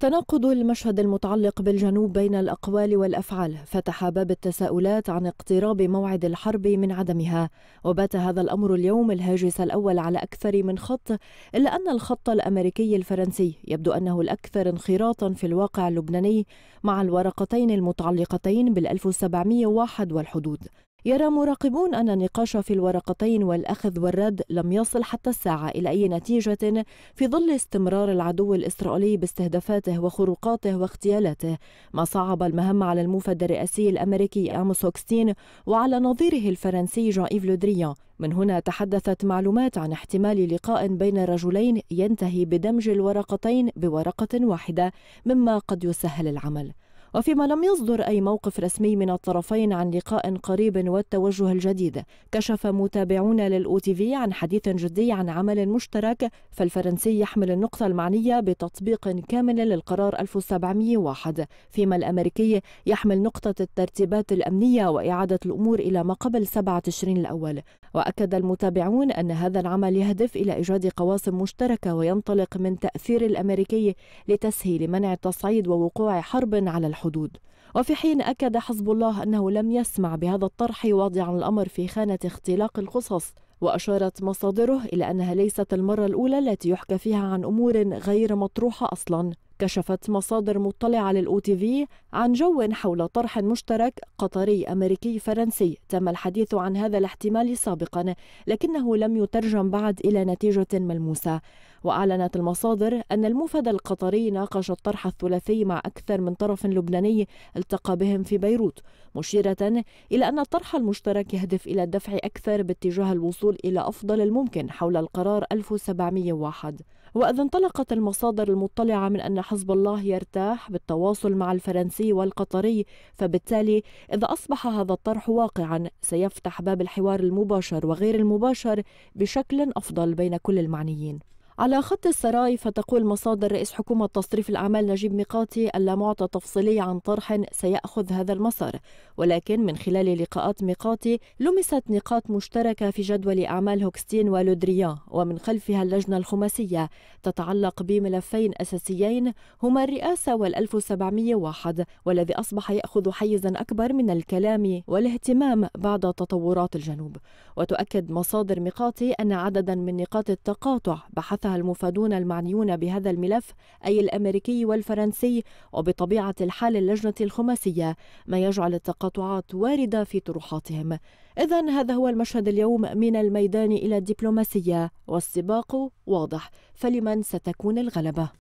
تناقض المشهد المتعلق بالجنوب بين الأقوال والأفعال فتح باب التساؤلات عن اقتراب موعد الحرب من عدمها وبات هذا الأمر اليوم الهاجس الأول على أكثر من خط إلا أن الخط الأمريكي الفرنسي يبدو أنه الأكثر انخراطا في الواقع اللبناني مع الورقتين المتعلقتين بال 1701 والحدود يرى مراقبون أن النقاش في الورقتين والأخذ والرد لم يصل حتى الساعة إلى أي نتيجة في ظل استمرار العدو الإسرائيلي باستهدافاته وخروقاته واغتيالاته ما صعب المهمة على الموفد الرئاسي الأمريكي آموس هوكستين وعلى نظيره الفرنسي جان إيف لودريان من هنا تحدثت معلومات عن احتمال لقاء بين رجلين ينتهي بدمج الورقتين بورقة واحدة مما قد يسهل العمل وفيما لم يصدر أي موقف رسمي من الطرفين عن لقاء قريب والتوجه الجديد كشف متابعون للأو تي في عن حديث جدي عن عمل مشترك فالفرنسي يحمل النقطة المعنية بتطبيق كامل للقرار 1701 فيما الأمريكي يحمل نقطة الترتيبات الأمنية وإعادة الأمور إلى ما قبل 7 تشرين الأول وأكد المتابعون أن هذا العمل يهدف إلى إيجاد قواسم مشتركة وينطلق من تأثير الأمريكي لتسهيل منع التصعيد ووقوع حرب على الحروب الحدود وفي حين أكد حزب الله أنه لم يسمع بهذا الطرح واضعا الأمر في خانة اختلاق القصص وأشارت مصادره إلى أنها ليست المرة الأولى التي يحكى فيها عن أمور غير مطروحة أصلا كشفت مصادر مطلعة للأو تي في عن جو حول طرح مشترك قطري أمريكي فرنسي تم الحديث عن هذا الاحتمال سابقا لكنه لم يترجم بعد إلى نتيجة ملموسة وأعلنت المصادر أن الموفد القطري ناقش الطرح الثلاثي مع أكثر من طرف لبناني التقى بهم في بيروت مشيرة إلى أن الطرح المشترك يهدف إلى الدفع أكثر باتجاه الوصول إلى أفضل الممكن حول القرار 1701 وإذ انطلقت المصادر المطلعة من أن حزب الله يرتاح بالتواصل مع الفرنسي والقطري فبالتالي إذا أصبح هذا الطرح واقعا سيفتح باب الحوار المباشر وغير المباشر بشكل أفضل بين كل المعنيين على خط السراي فتقول مصادر رئيس حكومة تصريف الأعمال نجيب ميقاتي اللامعطى تفصيلي عن طرح سيأخذ هذا المسار ولكن من خلال لقاءات ميقاتي لمست نقاط مشتركة في جدول أعمال هوكستين ولودريان ومن خلفها اللجنة الخماسية تتعلق بملفين أساسيين هما الرئاسة وال1701 والذي أصبح يأخذ حيزا أكبر من الكلام والاهتمام بعد تطورات الجنوب وتؤكد مصادر ميقاتي أن عددا من نقاط التقاطع بحث حدثها المفادون المعنيون بهذا الملف أي الأمريكي والفرنسي وبطبيعة الحال اللجنة الخماسية ما يجعل التقاطعات واردة في طروحاتهم إذا هذا هو المشهد اليوم من الميدان إلى الدبلوماسية والسباق واضح فلمن ستكون الغلبة